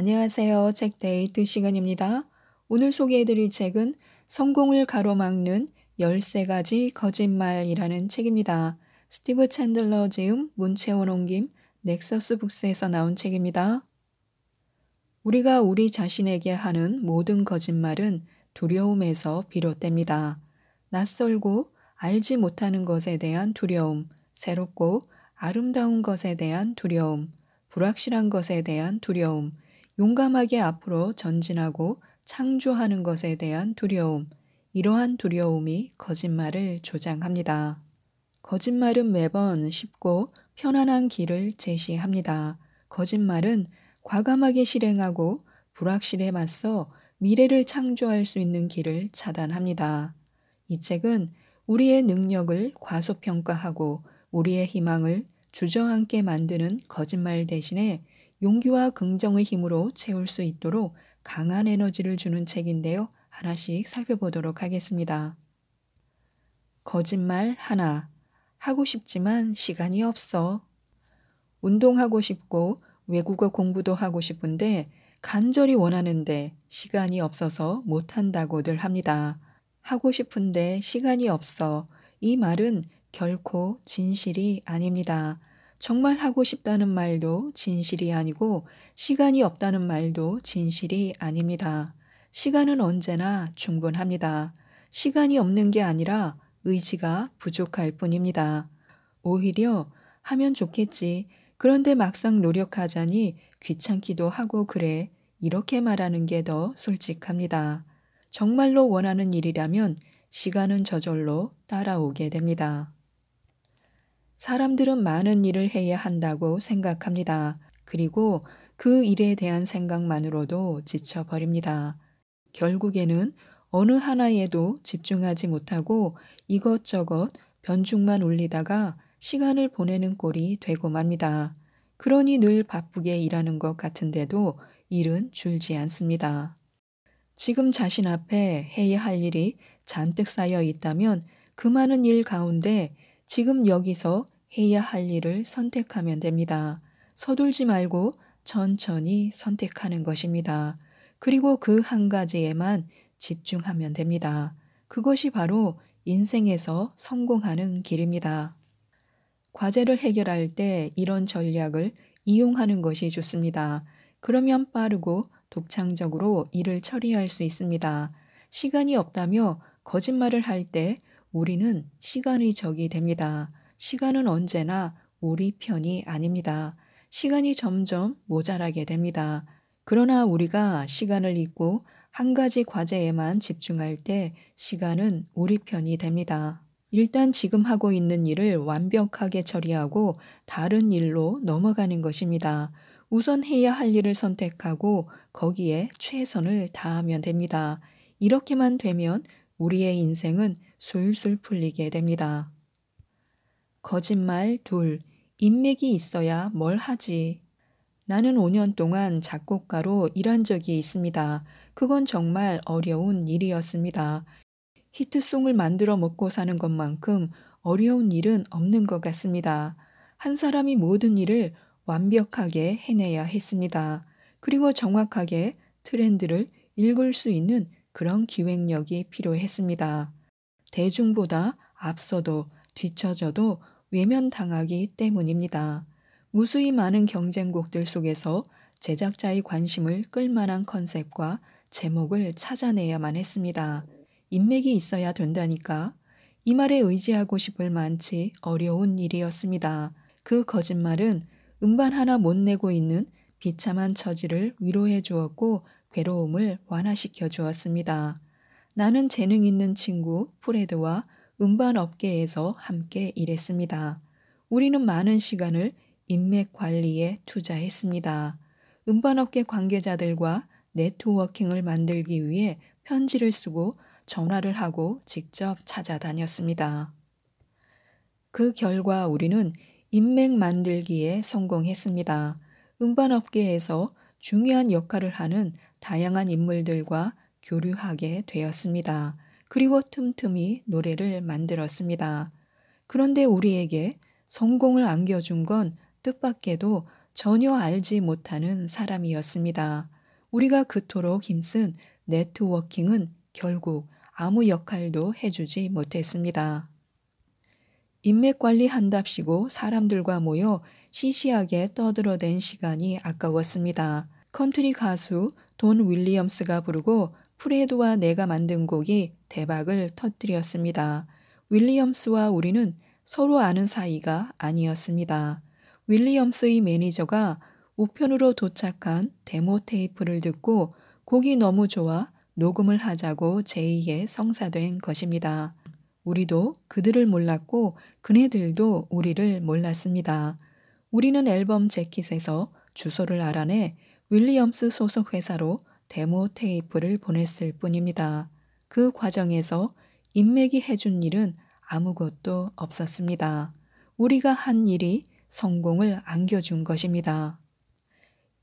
안녕하세요. 책데이트 시간입니다. 오늘 소개해드릴 책은 성공을 가로막는 13가지 거짓말이라는 책입니다. 스티브 챈들러 지음, 문채원 옹김, 넥서스 북스에서 나온 책입니다. 우리가 우리 자신에게 하는 모든 거짓말은 두려움에서 비롯됩니다. 낯설고 알지 못하는 것에 대한 두려움, 새롭고 아름다운 것에 대한 두려움, 불확실한 것에 대한 두려움, 용감하게 앞으로 전진하고 창조하는 것에 대한 두려움, 이러한 두려움이 거짓말을 조장합니다. 거짓말은 매번 쉽고 편안한 길을 제시합니다. 거짓말은 과감하게 실행하고 불확실에 맞서 미래를 창조할 수 있는 길을 차단합니다. 이 책은 우리의 능력을 과소평가하고 우리의 희망을 주저앉게 만드는 거짓말 대신에 용기와 긍정의 힘으로 채울 수 있도록 강한 에너지를 주는 책인데요. 하나씩 살펴보도록 하겠습니다. 거짓말 하나. 하고 싶지만 시간이 없어. 운동하고 싶고 외국어 공부도 하고 싶은데 간절히 원하는데 시간이 없어서 못한다고들 합니다. 하고 싶은데 시간이 없어. 이 말은 결코 진실이 아닙니다. 정말 하고 싶다는 말도 진실이 아니고 시간이 없다는 말도 진실이 아닙니다. 시간은 언제나 충분합니다. 시간이 없는 게 아니라 의지가 부족할 뿐입니다. 오히려 하면 좋겠지. 그런데 막상 노력하자니 귀찮기도 하고 그래. 이렇게 말하는 게 더 솔직합니다. 정말로 원하는 일이라면 시간은 저절로 따라오게 됩니다. 사람들은 많은 일을 해야 한다고 생각합니다. 그리고 그 일에 대한 생각만으로도 지쳐버립니다. 결국에는 어느 하나에도 집중하지 못하고 이것저것 변죽만 울리다가 시간을 보내는 꼴이 되고 맙니다. 그러니 늘 바쁘게 일하는 것 같은데도 일은 줄지 않습니다. 지금 자신 앞에 해야 할 일이 잔뜩 쌓여 있다면 그 많은 일 가운데 지금 여기서 해야 할 일을 선택하면 됩니다. 서둘지 말고 천천히 선택하는 것입니다. 그리고 그 한 가지에만 집중하면 됩니다. 그것이 바로 인생에서 성공하는 길입니다. 과제를 해결할 때 이런 전략을 이용하는 것이 좋습니다. 그러면 빠르고 독창적으로 일을 처리할 수 있습니다. 시간이 없다며 거짓말을 할때 우리는 시간의 적이 됩니다. 시간은 언제나 우리 편이 아닙니다. 시간이 점점 모자라게 됩니다. 그러나 우리가 시간을 잊고 한 가지 과제에만 집중할 때 시간은 우리 편이 됩니다. 일단 지금 하고 있는 일을 완벽하게 처리하고 다른 일로 넘어가는 것입니다. 우선 해야 할 일을 선택하고 거기에 최선을 다하면 됩니다. 이렇게만 되면 우리의 인생은 술술 풀리게 됩니다. 거짓말 둘, 인맥이 있어야 뭘 하지. 나는 5년 동안 작곡가로 일한 적이 있습니다. 그건 정말 어려운 일이었습니다. 히트송을 만들어 먹고 사는 것만큼 어려운 일은 없는 것 같습니다. 한 사람이 모든 일을 완벽하게 해내야 했습니다. 그리고 정확하게 트렌드를 읽을 수 있는 그런 기획력이 필요했습니다. 대중보다 앞서도 뒤처져도 외면당하기 때문입니다. 무수히 많은 경쟁곡들 속에서 제작자의 관심을 끌만한 컨셉과 제목을 찾아내야만 했습니다. 인맥이 있어야 된다니까. 이 말에 의지하고 싶을 만치 어려운 일이었습니다. 그 거짓말은 음반 하나 못 내고 있는 비참한 처지를 위로해 주었고 괴로움을 완화시켜 주었습니다. 나는 재능 있는 친구 프레드와 음반 업계에서 함께 일했습니다. 우리는 많은 시간을 인맥 관리에 투자했습니다. 음반업계 관계자들과 네트워킹을 만들기 위해 편지를 쓰고 전화를 하고 직접 찾아다녔습니다. 그 결과 우리는 인맥 만들기에 성공했습니다. 음반업계에서 중요한 역할을 하는 다양한 인물들과 교류하게 되었습니다. 그리고 틈틈이 노래를 만들었습니다. 그런데 우리에게 성공을 안겨준 건 뜻밖에도 전혀 알지 못하는 사람이었습니다. 우리가 그토록 힘쓴 네트워킹은 결국 아무 역할도 해주지 못했습니다. 인맥 관리한답시고 사람들과 모여 시시하게 떠들어댄 시간이 아까웠습니다. 컨트리 가수 돈 윌리엄스가 부르고 프레드와 내가 만든 곡이 대박을 터뜨렸습니다. 윌리엄스와 우리는 서로 아는 사이가 아니었습니다. 윌리엄스의 매니저가 우편으로 도착한 데모 테이프를 듣고 곡이 너무 좋아 녹음을 하자고 제의에 성사된 것입니다. 우리도 그들을 몰랐고 그네들도 우리를 몰랐습니다. 우리는 앨범 재킷에서 주소를 알아내 윌리엄스 소속 회사로 데모 테이프를 보냈을 뿐입니다. 그 과정에서 인맥이 해준 일은 아무것도 없었습니다. 우리가 한 일이 성공을 안겨준 것입니다.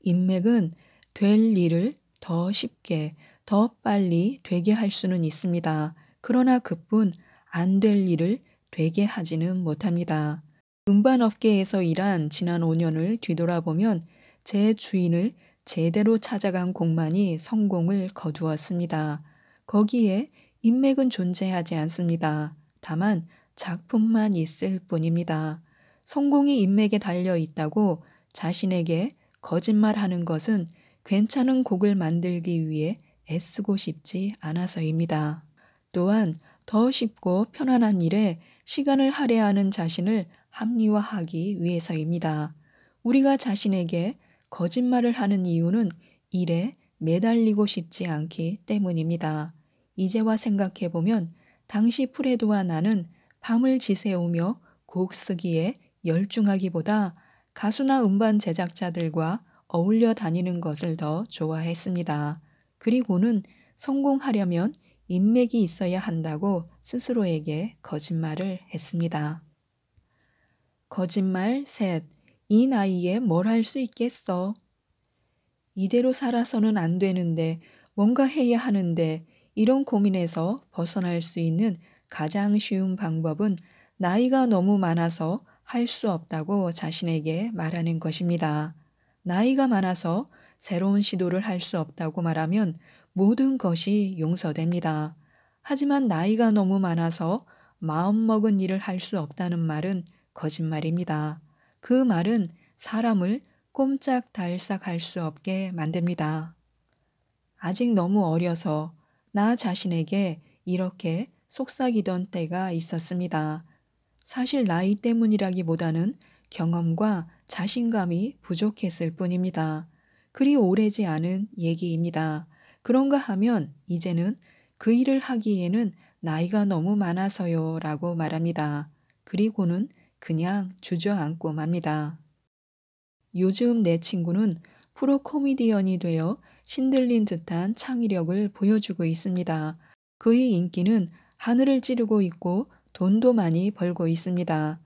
인맥은 될 일을 더 쉽게, 더 빨리 되게 할 수는 있습니다. 그러나 그뿐 안 될 일을 되게 하지는 못합니다. 음반업계에서 일한 지난 5년을 뒤돌아보면 제 주인을 제대로 찾아간 곡만이 성공을 거두었습니다. 거기에 인맥은 존재하지 않습니다. 다만 작품만 있을 뿐입니다. 성공이 인맥에 달려 있다고 자신에게 거짓말하는 것은 괜찮은 곡을 만들기 위해 애쓰고 싶지 않아서입니다. 또한 더 쉽고 편안한 일에 시간을 할애하는 자신을 합리화하기 위해서입니다. 우리가 자신에게 거짓말을 하는 이유는 일에 매달리고 싶지 않기 때문입니다. 이제와 생각해보면 당시 프레드와 나는 밤을 지새우며 곡 쓰기에 열중하기보다 가수나 음반 제작자들과 어울려 다니는 것을 더 좋아했습니다. 그리고는 성공하려면 인맥이 있어야 한다고 스스로에게 거짓말을 했습니다. 거짓말 셋. 이 나이에 뭘 할 수 있겠어. 이대로 살아서는 안 되는데 뭔가 해야 하는데 이런 고민에서 벗어날 수 있는 가장 쉬운 방법은 나이가 너무 많아서 할 수 없다고 자신에게 말하는 것입니다. 나이가 많아서 새로운 시도를 할 수 없다고 말하면 모든 것이 용서됩니다. 하지만 나이가 너무 많아서 마음먹은 일을 할 수 없다는 말은 거짓말입니다. 그 말은 사람을 꼼짝달싹할 수 없게 만듭니다. 아직 너무 어려서 나 자신에게 이렇게 속삭이던 때가 있었습니다. 사실 나이 때문이라기보다는 경험과 자신감이 부족했을 뿐입니다. 그리 오래지 않은 얘기입니다. 그런가 하면 이제는 그 일을 하기에는 나이가 너무 많아서요 라고 말합니다. 그리고는 그냥 주저앉고 맙니다. 요즘 내 친구는 프로 코미디언이 되어 신들린 듯한 창의력을 보여주고 있습니다. 그의 인기는 하늘을 찌르고 있고 돈도 많이 벌고 있습니다.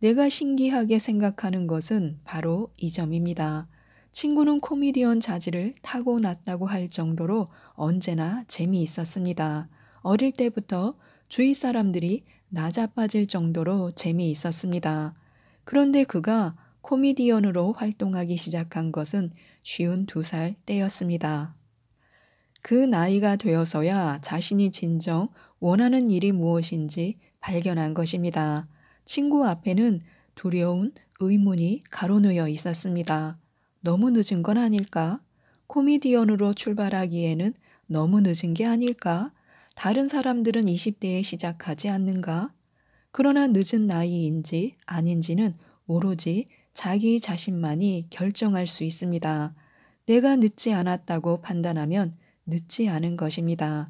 내가 신기하게 생각하는 것은 바로 이 점입니다. 친구는 코미디언 자질을 타고났다고 할 정도로 언제나 재미있었습니다. 어릴 때부터 주위 사람들이 낮아빠질 정도로 재미있었습니다. 그런데 그가 코미디언으로 활동하기 시작한 것은 쉬운 두 살 때였습니다. 그 나이가 되어서야 자신이 진정 원하는 일이 무엇인지 발견한 것입니다. 친구 앞에는 두려운 의문이 가로누여 있었습니다. 너무 늦은 건 아닐까? 코미디언으로 출발하기에는 너무 늦은 게 아닐까? 다른 사람들은 20대에 시작하지 않는가? 그러나 늦은 나이인지 아닌지는 오로지 자기 자신만이 결정할 수 있습니다. 내가 늦지 않았다고 판단하면 늦지 않은 것입니다.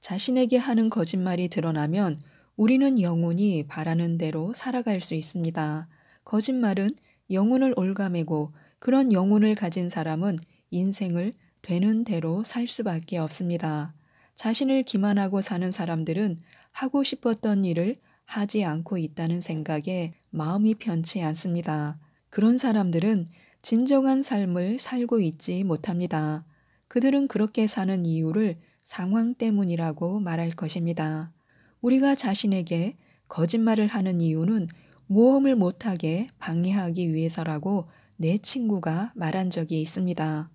자신에게 하는 거짓말이 드러나면 우리는 영혼이 바라는 대로 살아갈 수 있습니다. 거짓말은 영혼을 올가매고 그런 영혼을 가진 사람은 인생을 되는 대로 살 수밖에 없습니다. 자신을 기만하고 사는 사람들은 하고 싶었던 일을 하지 않고 있다는 생각에 마음이 편치 않습니다. 그런 사람들은 진정한 삶을 살고 있지 못합니다. 그들은 그렇게 사는 이유를 상황 때문이라고 말할 것입니다. 우리가 자신에게 거짓말을 하는 이유는 모험을 못하게 방해하기 위해서라고 내 친구가 말한 적이 있습니다.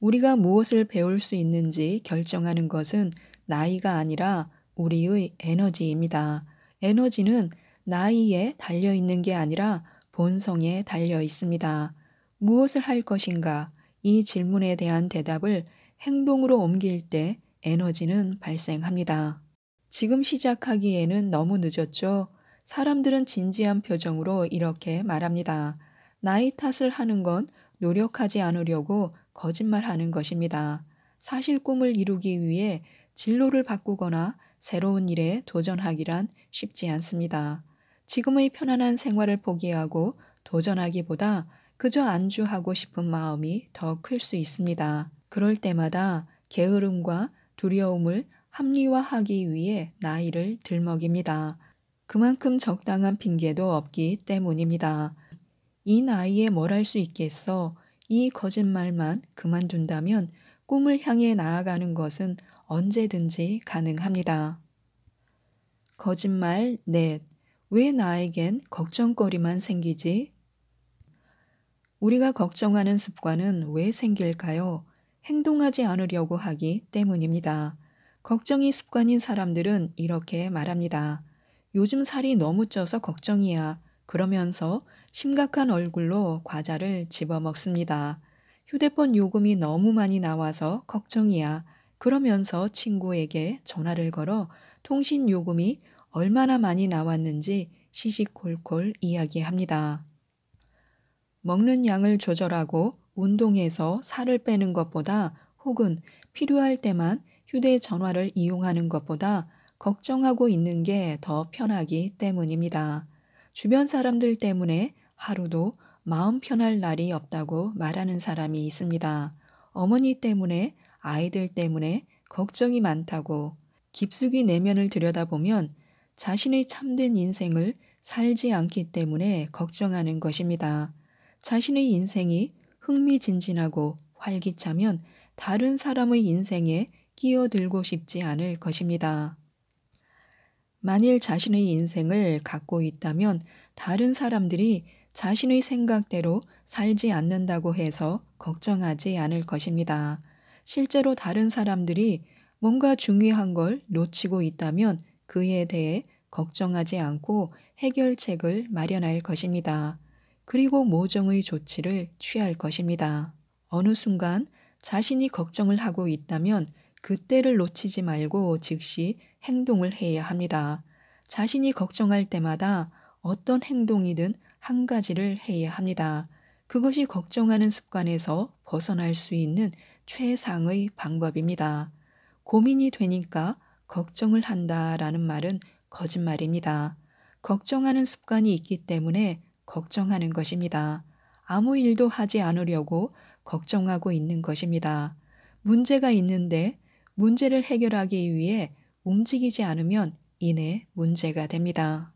우리가 무엇을 배울 수 있는지 결정하는 것은 나이가 아니라 우리의 에너지입니다. 에너지는 나이에 달려 있는 게 아니라 본성에 달려 있습니다. 무엇을 할 것인가? 이 질문에 대한 대답을 행동으로 옮길 때 에너지는 발생합니다. 지금 시작하기에는 너무 늦었죠? 사람들은 진지한 표정으로 이렇게 말합니다. 나이 탓을 하는 건 노력하지 않으려고 거짓말하는 것입니다. 사실 꿈을 이루기 위해 진로를 바꾸거나 새로운 일에 도전하기란 쉽지 않습니다. 지금의 편안한 생활을 포기하고 도전하기보다 그저 안주하고 싶은 마음이 더 클 수 있습니다. 그럴 때마다 게으름과 두려움을 합리화하기 위해 나이를 들먹입니다. 그만큼 적당한 핑계도 없기 때문입니다. 이 나이에 뭘 할 수 있겠어. 이 거짓말만 그만둔다면 꿈을 향해 나아가는 것은 언제든지 가능합니다. 거짓말 넷. 왜 나에겐 걱정거리만 생기지? 우리가 걱정하는 습관은 왜 생길까요? 행동하지 않으려고 하기 때문입니다. 걱정이 습관인 사람들은 이렇게 말합니다. 요즘 살이 너무 쪄서 걱정이야. 그러면서 심각한 얼굴로 과자를 집어먹습니다. 휴대폰 요금이 너무 많이 나와서 걱정이야. 그러면서 친구에게 전화를 걸어 통신 요금이 얼마나 많이 나왔는지 시시콜콜 이야기합니다. 먹는 양을 조절하고 운동해서 살을 빼는 것보다 혹은 필요할 때만 휴대전화를 이용하는 것보다 걱정하고 있는 게 더 편하기 때문입니다. 주변 사람들 때문에 하루도 마음 편할 날이 없다고 말하는 사람이 있습니다. 어머니 때문에 아이들 때문에 걱정이 많다고 깊숙이 내면을 들여다보면 자신의 참된 인생을 살지 않기 때문에 걱정하는 것입니다. 자신의 인생이 흥미진진하고 활기차면 다른 사람의 인생에 끼어들고 싶지 않을 것입니다. 만일 자신의 인생을 갖고 있다면 다른 사람들이 자신의 생각대로 살지 않는다고 해서 걱정하지 않을 것입니다. 실제로 다른 사람들이 뭔가 중요한 걸 놓치고 있다면 그에 대해 걱정하지 않고 해결책을 마련할 것입니다. 그리고 모종의 조치를 취할 것입니다. 어느 순간 자신이 걱정을 하고 있다면 그때를 놓치지 말고 즉시 행동을 해야 합니다. 자신이 걱정할 때마다 어떤 행동이든 한 가지를 해야 합니다. 그것이 걱정하는 습관에서 벗어날 수 있는 최상의 방법입니다. 고민이 되니까 걱정을 한다라는 말은 거짓말입니다. 걱정하는 습관이 있기 때문에 걱정하는 것입니다. 아무 일도 하지 않으려고 걱정하고 있는 것입니다. 문제가 있는데 문제를 해결하기 위해 움직이지 않으면 이내 문제가 됩니다.